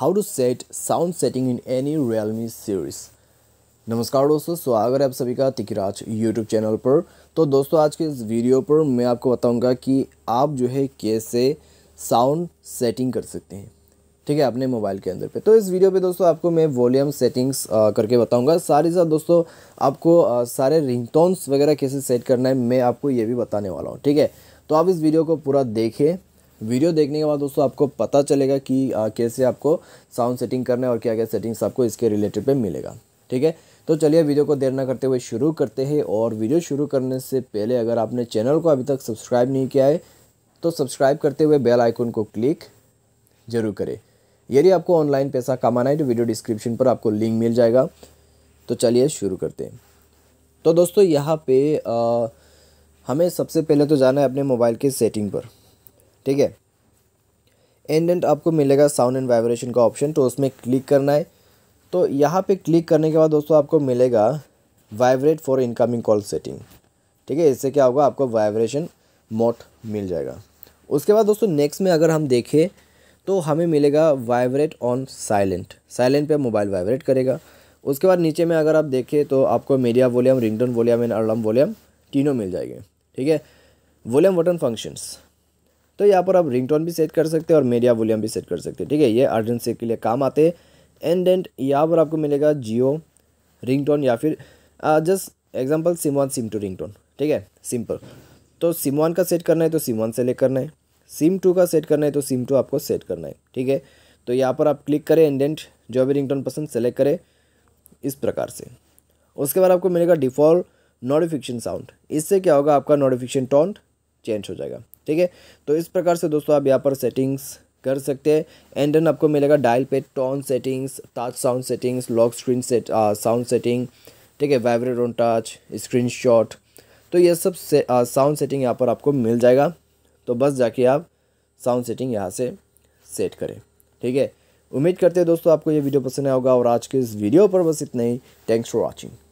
how to set sound setting in any Realme series नमस्कार दोस्तों स्वागत है आप सभी का तिकराज यूट्यूब चैनल पर तो दोस्तों आज के इस वीडियो पर मैं आपको बताऊंगा कि आप जो है कैसे साउंड सेटिंग कर सकते हैं ठीक है अपने मोबाइल के अंदर पे तो इस वीडियो पे दोस्तों आपको मैं वॉल्यूम सेटिंग्स करके बताऊंगा सारे ही साथ दोस्तों आपको सारे रिंगटोन्स वगैरह कैसे सेट करना है मैं आपको ये भी बताने वाला हूँ ठीक है तो आप इस वीडियो को पूरा देखें वीडियो देखने के बाद दोस्तों आपको पता चलेगा कि आ, कैसे आपको साउंड सेटिंग करना है और क्या क्या सेटिंग्स आपको इसके रिलेटेड पे मिलेगा ठीक है तो चलिए वीडियो को देर ना करते हुए शुरू करते हैं और वीडियो शुरू करने से पहले अगर आपने चैनल को अभी तक सब्सक्राइब नहीं किया है तो सब्सक्राइब करते हुए बेल आइकन को क्लिक ज़रूर करें यदि आपको ऑनलाइन पैसा कमाना है तो वीडियो डिस्क्रिप्शन पर आपको लिंक मिल जाएगा तो चलिए शुरू करते हैं तो दोस्तों यहाँ पे आ, हमें सबसे पहले तो जाना है अपने मोबाइल के सेटिंग पर ठीक है एंडेंट आपको मिलेगा साउंड एंड वाइब्रेशन का ऑप्शन तो उसमें क्लिक करना है तो यहाँ पे क्लिक करने के बाद दोस्तों आपको मिलेगा vibrate for incoming call setting ठीक है इससे क्या होगा आपको वाइब्रेशन मोट मिल जाएगा उसके बाद दोस्तों नेक्स्ट में अगर हम देखें तो हमें मिलेगा वाइब्रेट ऑन साइलेंट साइलेंट पे मोबाइल वाइब्रेट करेगा उसके बाद नीचे में अगर आप देखें तो आपको media volume ringtone volume and alarm volume तीनों मिल जाएंगे ठीक है वॉल्यूम बटन फंक्शंस तो यहाँ पर आप रिंगटोन भी सेट कर सकते हैं और मीडिया वॉल्यूम भी सेट कर सकते हैं ठीक है ये अर्जेंसी के लिए काम आते हैं एंड एंड यहाँ पर आपको मिलेगा जियो रिंगटोन या फिर just example SIM one SIM two ring ठीक है सिंपल तो सिम वन का सेट करना है तो सिम वन सेलेक्ट करना है सिम टू का सेट करना है तो सिम टू आपको सेट करना है ठीक है तो यहाँ पर आप क्लिक करें एंड एंड जो भी रिंग पसंद सेलेक्ट करें इस प्रकार से उसके बाद आपको मिलेगा डिफ़ॉल्ट नोटिफिकेशन साउंड इससे क्या होगा आपका नोटिफिकेशन टोन चेंज हो जाएगा ठीक है तो इस प्रकार से दोस्तों आप यहाँ पर सेटिंग्स कर सकते हैं एंड देन आपको मिलेगा डायल पे tone settings touch sound settings lock screen set sound setting ठीक है vibrate on touch screen shot तो ये सब से, साउंड uh, सेटिंग यहाँ पर आपको मिल जाएगा तो बस जाके आप साउंड सेटिंग यहाँ से सेट करें ठीक है उम्मीद करते हैं दोस्तों आपको ये वीडियो पसंद आया होगा और आज के इस वीडियो पर बस इतना ही थैंक्स फॉर वॉचिंग